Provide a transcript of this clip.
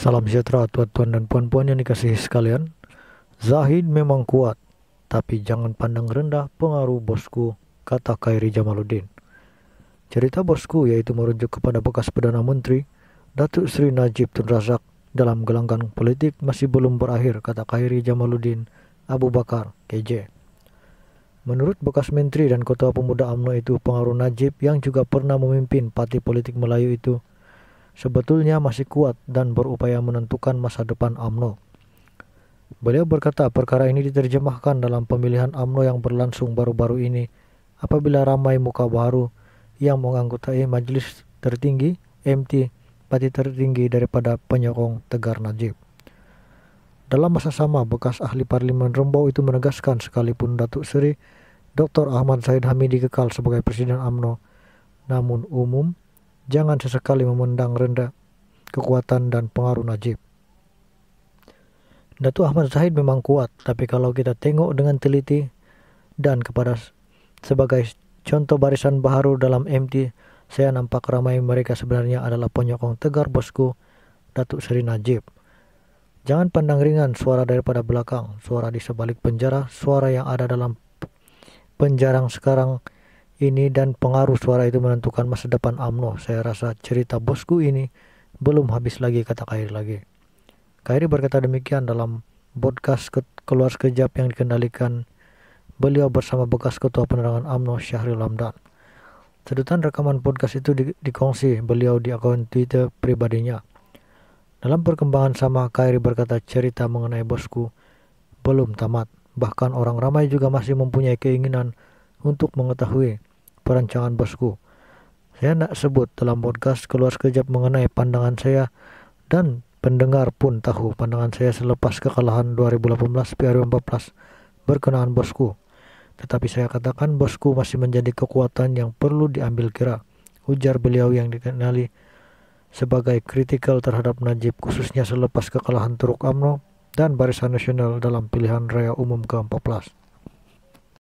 Salam sejahtera tuan-tuan dan puan-puan yang dikasihi sekalian. Zahid memang kuat, tapi jangan pandang rendah pengaruh bosku, kata Khairi Jamaluddin. Cerita bosku yaitu merujuk kepada bekas Perdana Menteri Datuk Seri Najib Tun Razak dalam gelanggang politik masih belum berakhir, kata Khairi Jamaluddin Abu Bakar, KJ. Menurut bekas menteri dan ketua pemuda UMNO itu pengaruh Najib yang juga pernah memimpin parti politik Melayu itu sebetulnya masih kuat dan berupaya menentukan masa depan AMNO. Beliau berkata perkara ini diterjemahkan dalam pemilihan AMNO yang berlangsung baru-baru ini apabila ramai muka baru yang menganggotai majelis tertinggi MT parti tertinggi daripada penyokong Tegar Najib. Dalam masa sama, bekas ahli parlimen Rembau itu menegaskan sekalipun Datuk Seri Dr. Ahmad Said Hamidi kekal sebagai Presiden AMNO, namun umum jangan sesekali memandang rendah kekuatan dan pengaruh Najib. Datuk Ahmad Zahid memang kuat, tapi kalau kita tengok dengan teliti dan kepada sebagai contoh barisan baharu dalam MT, saya nampak ramai mereka sebenarnya adalah penyokong tegar bosku Datuk Seri Najib. Jangan pandang ringan suara daripada belakang, suara di sebalik penjara, suara yang ada dalam penjarang sekarang ini dan pengaruh suara itu menentukan masa depan AMNO. Saya rasa cerita bosku ini belum habis lagi kata Kairi lagi. Kairi berkata demikian dalam podcast ke keluar sekejap yang dikendalikan beliau bersama bekas ketua penerangan AMNO Syahril Hamdan. Sedutan rekaman podcast itu di dikongsi beliau di akun Twitter pribadinya. Dalam perkembangan sama, Kairi berkata cerita mengenai bosku belum tamat. Bahkan orang ramai juga masih mempunyai keinginan untuk mengetahui perancangan bosku. Saya nak sebut dalam podcast keluar sekejap mengenai pandangan saya dan pendengar pun tahu pandangan saya selepas kekalahan 2018 PR14 berkenaan bosku. Tetapi saya katakan bosku masih menjadi kekuatan yang perlu diambil kira, ujar beliau yang dikenali sebagai kritikal terhadap Najib khususnya selepas kekalahan Turuk AMNO dan Barisan Nasional dalam pilihan raya umum ke-14.